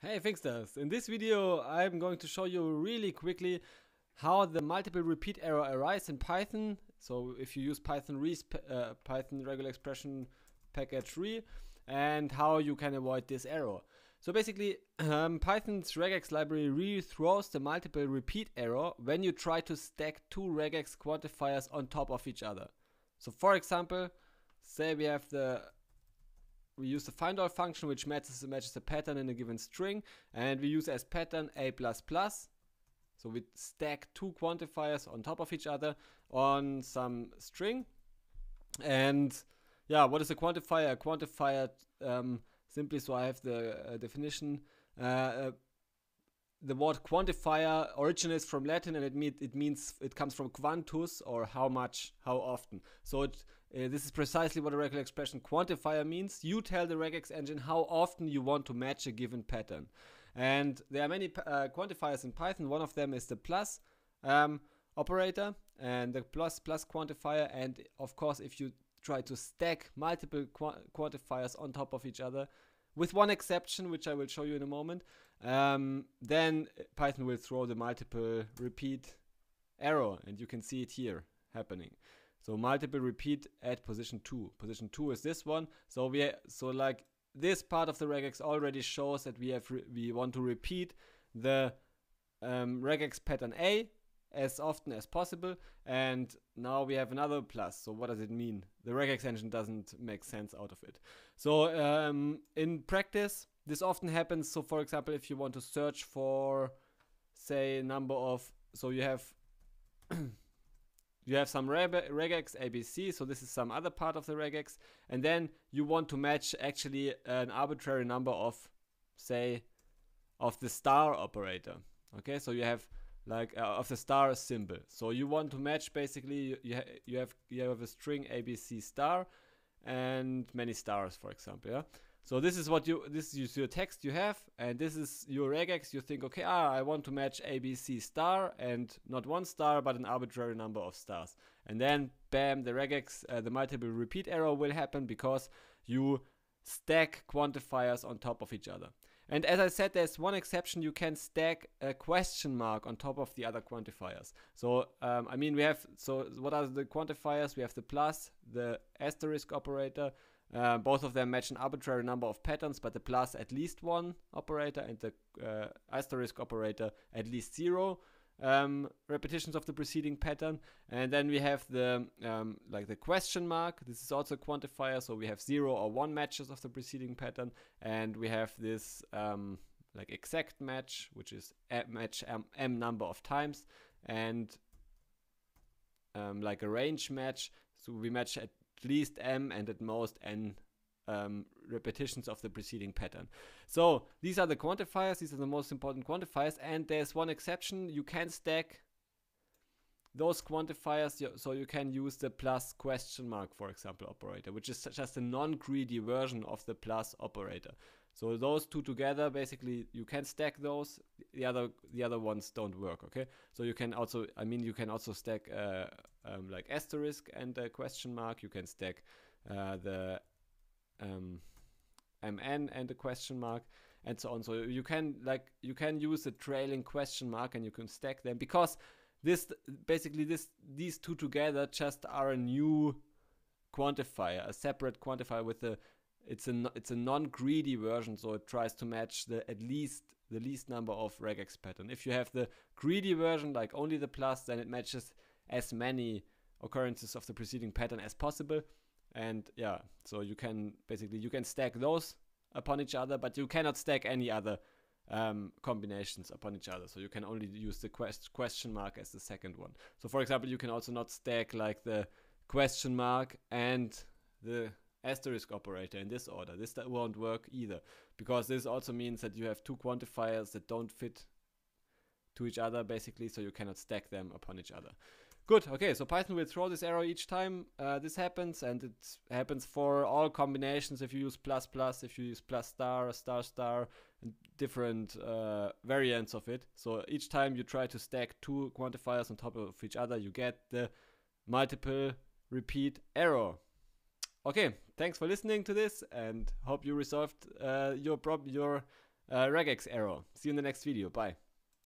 Hey guys. In this video I'm going to show you really quickly how the multiple repeat error arises in Python. So if you use Python uh, Python regular expression package re and how you can avoid this error. So basically um, Python's regex library re throws the multiple repeat error when you try to stack two regex quantifiers on top of each other. So for example, say we have the we use the find all function which matches, matches a pattern in a given string and we use as pattern a++. So we stack two quantifiers on top of each other on some string. And yeah, what is a quantifier? A quantifier, um, simply so I have the uh, definition, uh, uh the word quantifier originates from Latin and it, mean, it means it comes from quantus or how much, how often. So it, uh, this is precisely what a regular expression quantifier means. You tell the regex engine how often you want to match a given pattern. And there are many uh, quantifiers in Python. One of them is the plus um, operator and the plus plus quantifier. And of course, if you try to stack multiple qu quantifiers on top of each other, with one exception, which I will show you in a moment, um, then Python will throw the multiple repeat error, and you can see it here happening. So multiple repeat at position 2. Position 2 is this one. So we so like this part of the regex already shows that we have we want to repeat the um, regex pattern A as often as possible. And now we have another plus. So what does it mean? The reg extension doesn't make sense out of it. So um, in practice, this often happens. So for example, if you want to search for, say, a number of, so you have, you have some regex ABC, so this is some other part of the regex, and then you want to match actually an arbitrary number of, say, of the star operator. Okay, so you have like uh, of the star symbol. So you want to match basically you, you, ha you have you have a string ABC star and many stars, for example. Yeah. So this is what you this is your text you have, and this is your regex. You think, okay, ah, I want to match ABC star and not one star, but an arbitrary number of stars. And then, bam, the regex, uh, the multiple repeat error will happen because you stack quantifiers on top of each other. And as I said, there's one exception, you can stack a question mark on top of the other quantifiers. So, um, I mean, we have, so what are the quantifiers? We have the plus, the asterisk operator, uh, both of them match an arbitrary number of patterns, but the plus at least one operator and the uh, asterisk operator at least zero um, repetitions of the preceding pattern. And then we have the um, like the question mark. This is also a quantifier. So we have zero or one matches of the preceding pattern, and we have this um, like exact match, which is match m, m number of times, and um, like a range match. So we match at least m and at most n um, repetitions of the preceding pattern. So these are the quantifiers, these are the most important quantifiers, and there's one exception, you can stack those quantifiers, so you can use the plus question mark, for example, operator, which is just a non-greedy version of the plus operator. So those two together, basically, you can stack those. The other, the other ones don't work. Okay. So you can also, I mean, you can also stack uh, um, like asterisk and a question mark. You can stack uh, the um, mn and a question mark and so on. So you can like you can use a trailing question mark and you can stack them because this basically this these two together just are a new quantifier, a separate quantifier with a it's a it's a non-greedy version, so it tries to match the at least the least number of regex pattern. If you have the greedy version, like only the plus, then it matches as many occurrences of the preceding pattern as possible and yeah so you can basically you can stack those upon each other but you cannot stack any other um, combinations upon each other so you can only use the quest question mark as the second one so for example you can also not stack like the question mark and the asterisk operator in this order this that won't work either because this also means that you have two quantifiers that don't fit to each other basically so you cannot stack them upon each other Good, okay, so Python will throw this error each time uh, this happens, and it happens for all combinations if you use plus plus, if you use plus star, star star, and different uh, variants of it. So each time you try to stack two quantifiers on top of each other, you get the multiple repeat error. Okay, thanks for listening to this, and hope you resolved uh, your, prob your uh, regex error. See you in the next video, bye.